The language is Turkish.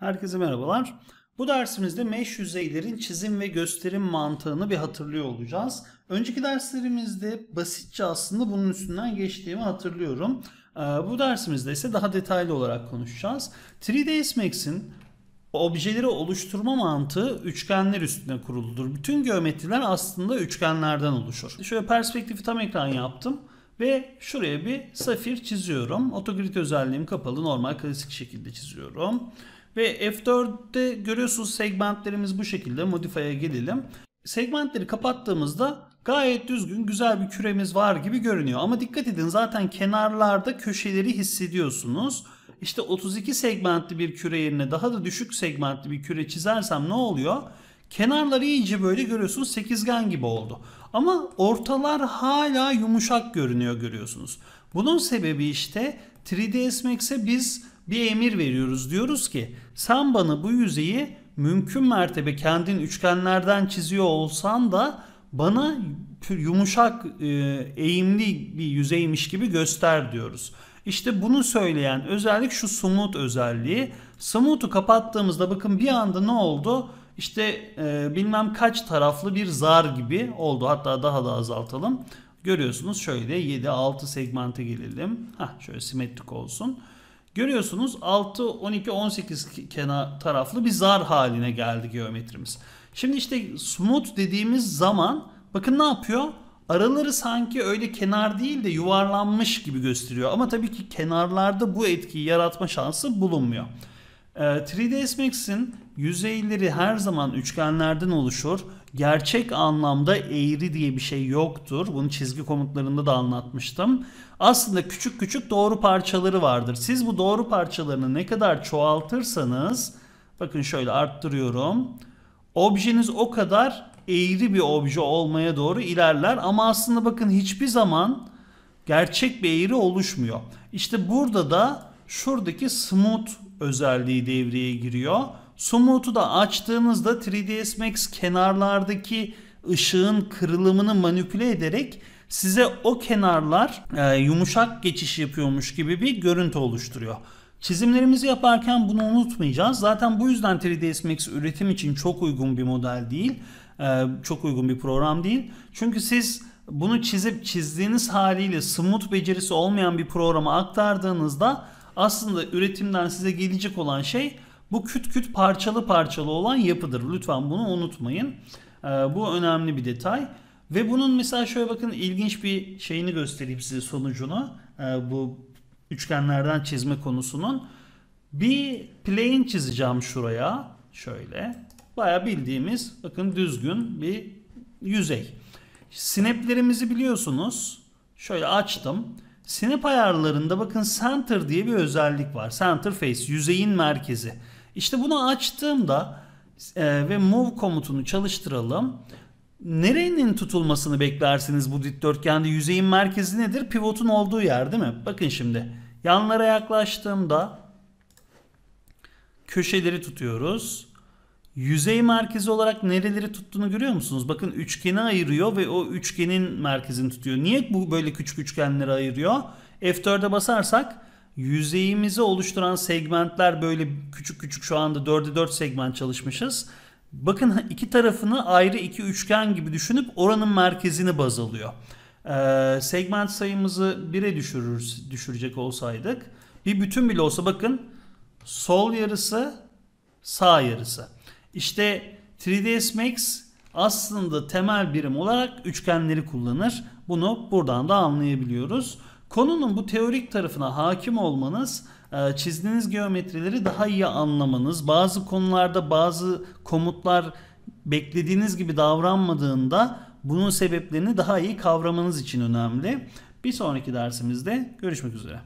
Herkese merhabalar. Bu dersimizde mesh yüzeylerin çizim ve gösterim mantığını bir hatırlıyor olacağız. Önceki derslerimizde basitçe aslında bunun üstünden geçtiğimi hatırlıyorum. Ee, bu dersimizde ise daha detaylı olarak konuşacağız. 3ds Max'in objeleri oluşturma mantığı üçgenler üstüne kuruludur. Bütün geometriler aslında üçgenlerden oluşur. Şöyle perspektifi tam ekran yaptım. Ve şuraya bir safir çiziyorum. Otogrid özelliğim kapalı. Normal klasik şekilde çiziyorum. Ve F4'te görüyorsunuz segmentlerimiz bu şekilde. Modify'a gelelim. Segmentleri kapattığımızda gayet düzgün güzel bir küremiz var gibi görünüyor. Ama dikkat edin zaten kenarlarda köşeleri hissediyorsunuz. İşte 32 segmentli bir küre yerine daha da düşük segmentli bir küre çizersem ne oluyor? Kenarları iyice böyle görüyorsunuz sekizgen gibi oldu. Ama ortalar hala yumuşak görünüyor görüyorsunuz. Bunun sebebi işte 3ds Max'e biz bir emir veriyoruz. Diyoruz ki sen bana bu yüzeyi mümkün mertebe kendin üçgenlerden çiziyor olsan da bana yumuşak e, eğimli bir yüzeymiş gibi göster diyoruz. İşte bunu söyleyen özellik şu smooth özelliği. Smooth'u kapattığımızda bakın bir anda ne oldu? İşte e, bilmem kaç taraflı bir zar gibi oldu. Hatta daha da azaltalım. Görüyorsunuz şöyle 7-6 segmente gelelim. Hah, şöyle simetrik olsun. Görüyorsunuz 6, 12, 18 kenar taraflı bir zar haline geldi geometrimiz. Şimdi işte smooth dediğimiz zaman bakın ne yapıyor? Araları sanki öyle kenar değil de yuvarlanmış gibi gösteriyor. Ama tabii ki kenarlarda bu etkiyi yaratma şansı bulunmuyor. 3ds ee, Max'in yüzeyleri her zaman üçgenlerden oluşur. Gerçek anlamda eğri diye bir şey yoktur. Bunu çizgi komutlarında da anlatmıştım. Aslında küçük küçük doğru parçaları vardır. Siz bu doğru parçalarını ne kadar çoğaltırsanız bakın şöyle arttırıyorum. Objeniz o kadar eğri bir obje olmaya doğru ilerler ama aslında bakın hiçbir zaman gerçek bir eğri oluşmuyor. İşte burada da şuradaki smooth özelliği devreye giriyor. Sumut'u da açtığımızda 3ds Max kenarlardaki ışığın kırılımını manipüle ederek size o kenarlar e, yumuşak geçiş yapıyormuş gibi bir görüntü oluşturuyor. Çizimlerimizi yaparken bunu unutmayacağız. Zaten bu yüzden 3ds Max üretim için çok uygun bir model değil. E, çok uygun bir program değil. Çünkü siz bunu çizip çizdiğiniz haliyle smooth becerisi olmayan bir programa aktardığınızda aslında üretimden size gelecek olan şey bu küt küt parçalı parçalı olan yapıdır. Lütfen bunu unutmayın. Ee, bu önemli bir detay. Ve bunun mesela şöyle bakın ilginç bir şeyini göstereyim size sonucunu. Ee, bu üçgenlerden çizme konusunun. Bir plane çizeceğim şuraya. Şöyle. Baya bildiğimiz bakın düzgün bir yüzey. Snaplerimizi biliyorsunuz. Şöyle açtım. Snap ayarlarında bakın center diye bir özellik var. Center face, yüzeyin merkezi. İşte bunu açtığımda e, ve move komutunu çalıştıralım. Nerenin tutulmasını beklersiniz bu dikdörtgende? Yüzeyin merkezi nedir? Pivotun olduğu yer değil mi? Bakın şimdi yanlara yaklaştığımda köşeleri tutuyoruz. Yüzey merkezi olarak nereleri tuttuğunu görüyor musunuz? Bakın üçgeni ayırıyor ve o üçgenin merkezini tutuyor. Niye bu böyle küçük üçgenleri ayırıyor? F4'e basarsak yüzeyimizi oluşturan segmentler böyle küçük küçük şu anda 4'e 4 segment çalışmışız. Bakın iki tarafını ayrı iki üçgen gibi düşünüp oranın merkezini baz alıyor. Ee, segment sayımızı 1'e düşürür, düşürecek olsaydık bir bütün bile olsa bakın sol yarısı sağ yarısı. İşte 3ds Max aslında temel birim olarak üçgenleri kullanır. Bunu buradan da anlayabiliyoruz. Konunun bu teorik tarafına hakim olmanız e, çizdiğiniz geometrileri daha iyi anlamanız, bazı konularda bazı komutlar beklediğiniz gibi davranmadığında bunun sebeplerini daha iyi kavramanız için önemli. Bir sonraki dersimizde görüşmek üzere.